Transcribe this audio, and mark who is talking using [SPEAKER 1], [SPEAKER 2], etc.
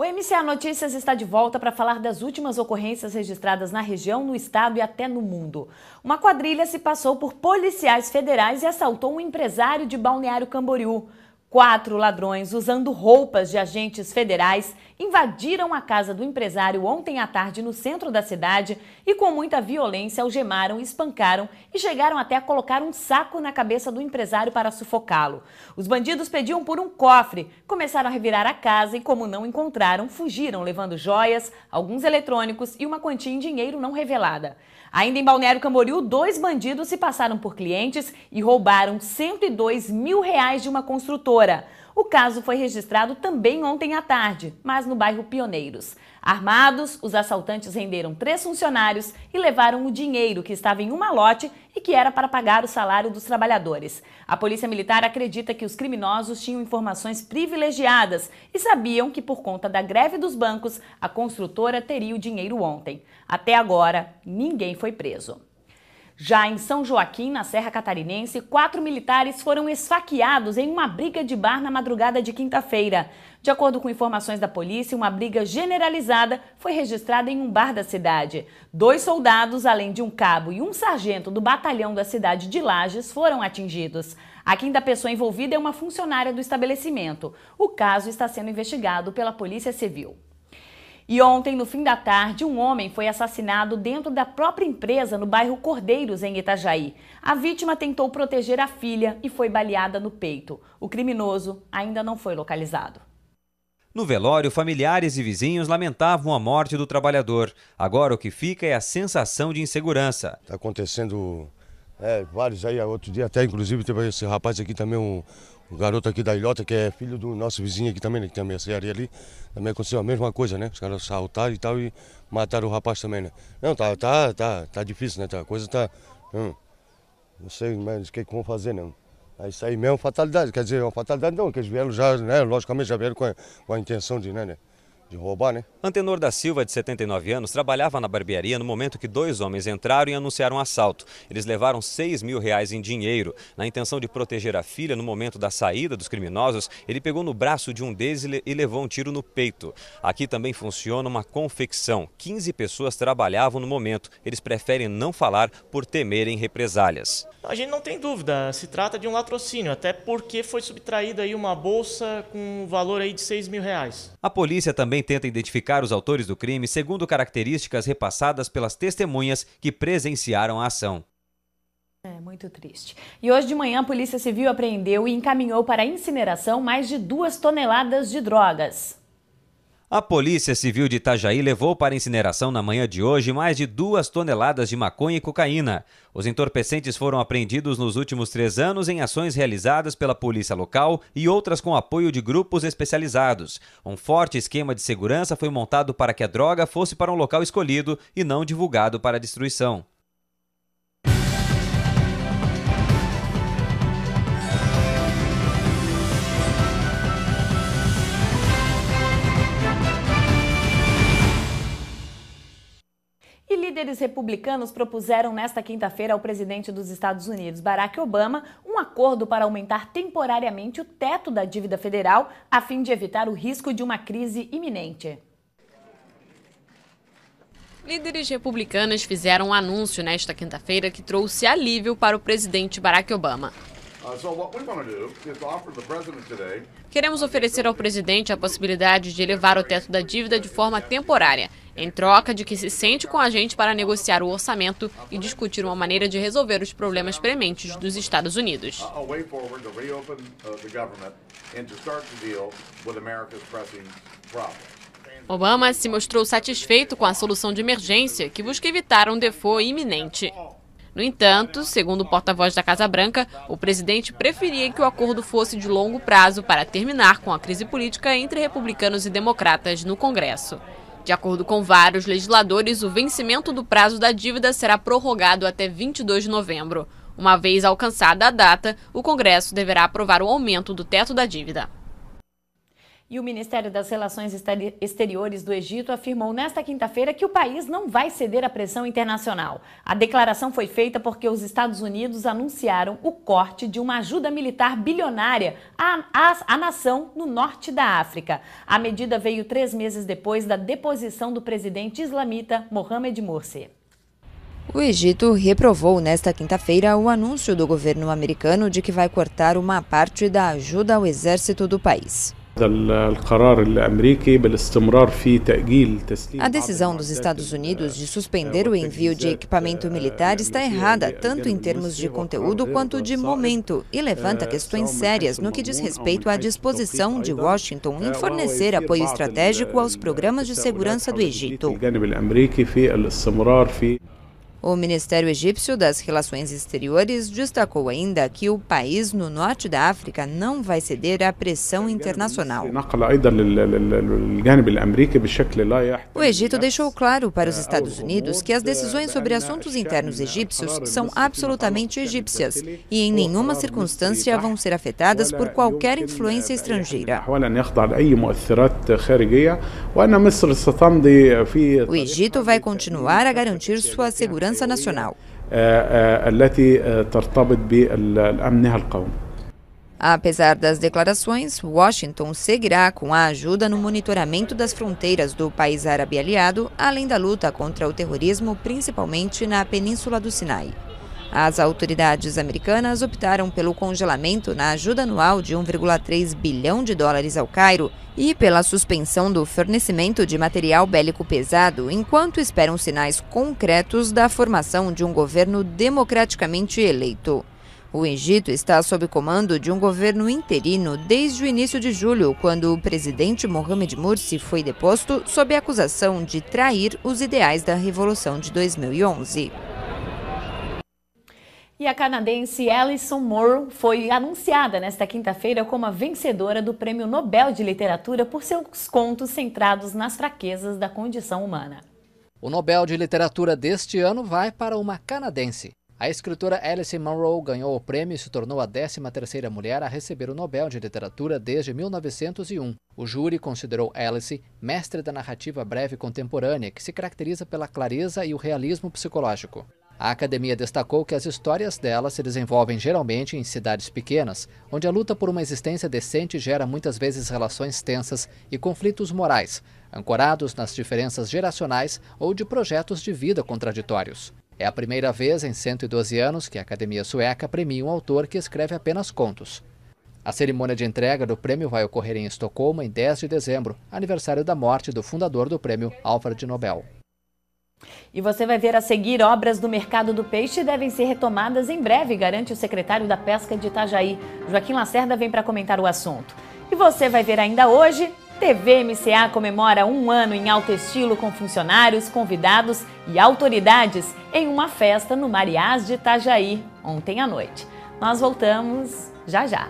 [SPEAKER 1] O MCA Notícias está de volta para falar das últimas ocorrências registradas na região, no estado e até no mundo. Uma quadrilha se passou por policiais federais e assaltou um empresário de Balneário Camboriú. Quatro ladrões usando roupas de agentes federais invadiram a casa do empresário ontem à tarde no centro da cidade e com muita violência algemaram, espancaram e chegaram até a colocar um saco na cabeça do empresário para sufocá-lo. Os bandidos pediam por um cofre, começaram a revirar a casa e como não encontraram, fugiram levando joias, alguns eletrônicos e uma quantia em dinheiro não revelada. Ainda em Balneário Camboriú, dois bandidos se passaram por clientes e roubaram 102 mil reais de uma construtora. O caso foi registrado também ontem à tarde, mas no bairro Pioneiros. Armados, os assaltantes renderam três funcionários e levaram o dinheiro que estava em um malote e que era para pagar o salário dos trabalhadores. A Polícia Militar acredita que os criminosos tinham informações privilegiadas e sabiam que, por conta da greve dos bancos, a construtora teria o dinheiro ontem. Até agora, ninguém foi preso. Já em São Joaquim, na Serra Catarinense, quatro militares foram esfaqueados em uma briga de bar na madrugada de quinta-feira. De acordo com informações da polícia, uma briga generalizada foi registrada em um bar da cidade. Dois soldados, além de um cabo e um sargento do batalhão da cidade de Lages, foram atingidos. A quinta pessoa envolvida é uma funcionária do estabelecimento. O caso está sendo investigado pela Polícia Civil. E ontem, no fim da tarde, um homem foi assassinado dentro da própria empresa no bairro Cordeiros, em Itajaí. A vítima tentou proteger a filha e foi baleada no peito. O criminoso ainda não foi localizado.
[SPEAKER 2] No velório, familiares e vizinhos lamentavam a morte do trabalhador. Agora o que fica é a sensação de insegurança. Está acontecendo é, vários aí, outro dia até, inclusive, teve esse rapaz aqui também, um, um garoto aqui da Ilhota, que é filho do nosso vizinho aqui também, né, que tem a mercearia ali, também aconteceu a mesma coisa, né? Os caras saltaram e tal e mataram o rapaz também, né? Não, tá, tá, tá, tá difícil, né? Tá, a coisa tá. Hum, não sei mais o que, é que vão fazer, não. Né? Isso aí mesmo é uma fatalidade, quer dizer, é uma fatalidade não, que eles vieram já, né? Logicamente já vieram com a, com a intenção de, né? né? de roubar, né? Antenor da Silva, de 79 anos, trabalhava na barbearia no momento que dois homens entraram e anunciaram um assalto. Eles levaram 6 mil reais em dinheiro. Na intenção de proteger a filha, no momento da saída dos criminosos, ele pegou no braço de um deles e levou um tiro no peito. Aqui também funciona uma confecção. 15 pessoas trabalhavam no momento. Eles preferem não falar por temerem represálias.
[SPEAKER 3] A gente não tem dúvida, se trata de um latrocínio, até porque foi subtraída aí uma bolsa com um valor aí de 6 mil reais.
[SPEAKER 2] A polícia também também tenta identificar os autores do crime segundo características repassadas pelas testemunhas que presenciaram a ação.
[SPEAKER 1] É muito triste. E hoje de manhã a Polícia Civil apreendeu e encaminhou para incineração mais de duas toneladas de drogas.
[SPEAKER 2] A Polícia Civil de Itajaí levou para incineração na manhã de hoje mais de duas toneladas de maconha e cocaína. Os entorpecentes foram apreendidos nos últimos três anos em ações realizadas pela polícia local e outras com apoio de grupos especializados. Um forte esquema de segurança foi montado para que a droga fosse para um local escolhido e não divulgado para destruição.
[SPEAKER 1] líderes republicanos propuseram nesta quinta-feira ao presidente dos Estados Unidos, Barack Obama, um acordo para aumentar temporariamente o teto da dívida federal, a fim de evitar o risco de uma crise iminente.
[SPEAKER 3] Líderes republicanos fizeram um anúncio nesta quinta-feira que trouxe alívio para o presidente Barack Obama.
[SPEAKER 1] Uh,
[SPEAKER 3] Queremos oferecer ao presidente a possibilidade de elevar o teto da dívida de forma temporária em troca de que se sente com a gente para negociar o orçamento e discutir uma maneira de resolver os problemas prementes dos Estados Unidos.
[SPEAKER 2] Uh, uh,
[SPEAKER 3] Obama se mostrou satisfeito com a solução de emergência que busca evitar um default iminente. No entanto, segundo o porta-voz da Casa Branca, o presidente preferia que o acordo fosse de longo prazo para terminar com a crise política entre republicanos e democratas no Congresso. De acordo com vários legisladores, o vencimento do prazo da dívida será prorrogado até 22 de novembro. Uma vez alcançada a data, o Congresso deverá aprovar o aumento do teto da dívida.
[SPEAKER 1] E o Ministério das Relações Exteriores do Egito afirmou nesta quinta-feira que o país não vai ceder à pressão internacional. A declaração foi feita porque os Estados Unidos anunciaram o corte de uma ajuda militar bilionária à, à, à nação no norte da África. A medida veio três meses depois da deposição do presidente islamita Mohamed Morsi.
[SPEAKER 4] O Egito reprovou nesta quinta-feira o anúncio do governo americano de que vai cortar uma parte da ajuda ao exército do país.
[SPEAKER 2] A decisão dos Estados
[SPEAKER 4] Unidos de suspender o envio de equipamento militar está errada, tanto em termos de conteúdo quanto de momento, e levanta questões sérias no que diz respeito à disposição de Washington em fornecer apoio estratégico aos programas de segurança do Egito. Então, o Ministério Egípcio das Relações Exteriores destacou ainda que o país no norte da África não vai ceder à pressão internacional. O Egito deixou claro para os Estados Unidos que as decisões sobre assuntos internos egípcios são absolutamente egípcias e em nenhuma circunstância vão ser afetadas por qualquer influência estrangeira. O Egito vai continuar a garantir sua segurança segurança nacional. Apesar das declarações, Washington seguirá com a ajuda no monitoramento das fronteiras do país árabe aliado, além da luta contra o terrorismo, principalmente na Península do Sinai. As autoridades americanas optaram pelo congelamento na ajuda anual de 1,3 bilhão de dólares ao Cairo e pela suspensão do fornecimento de material bélico pesado, enquanto esperam sinais concretos da formação de um governo democraticamente eleito. O Egito está sob comando de um governo interino desde o início de julho, quando o presidente Mohamed Morsi foi deposto sob a acusação de trair os ideais da Revolução de 2011.
[SPEAKER 1] E a canadense Alison Moore foi anunciada nesta quinta-feira como a vencedora do Prêmio Nobel de Literatura por seus contos centrados nas fraquezas da condição humana.
[SPEAKER 3] O Nobel de Literatura deste ano vai para uma canadense. A escritora Alice Munro ganhou o prêmio e se tornou a 13ª mulher a receber o Nobel de Literatura desde 1901. O júri considerou Alice mestre da narrativa breve contemporânea, que se caracteriza pela clareza e o realismo psicológico. A academia destacou que as histórias dela se desenvolvem geralmente em cidades pequenas, onde a luta por uma existência decente gera muitas vezes relações tensas e conflitos morais, ancorados nas diferenças geracionais ou de projetos de vida contraditórios. É a primeira vez em 112 anos que a Academia Sueca premia um autor que escreve apenas contos. A cerimônia de entrega do prêmio vai ocorrer em Estocolmo em 10 de dezembro, aniversário da morte do fundador do prêmio, Alfred Nobel.
[SPEAKER 1] E você vai ver a seguir obras do mercado do peixe devem ser retomadas em breve, garante o secretário da Pesca de Itajaí. Joaquim Lacerda vem para comentar o assunto. E você vai ver ainda hoje, TV MCA comemora um ano em alto estilo com funcionários, convidados e autoridades em uma festa no Mariás de Itajaí, ontem à noite. Nós voltamos já já.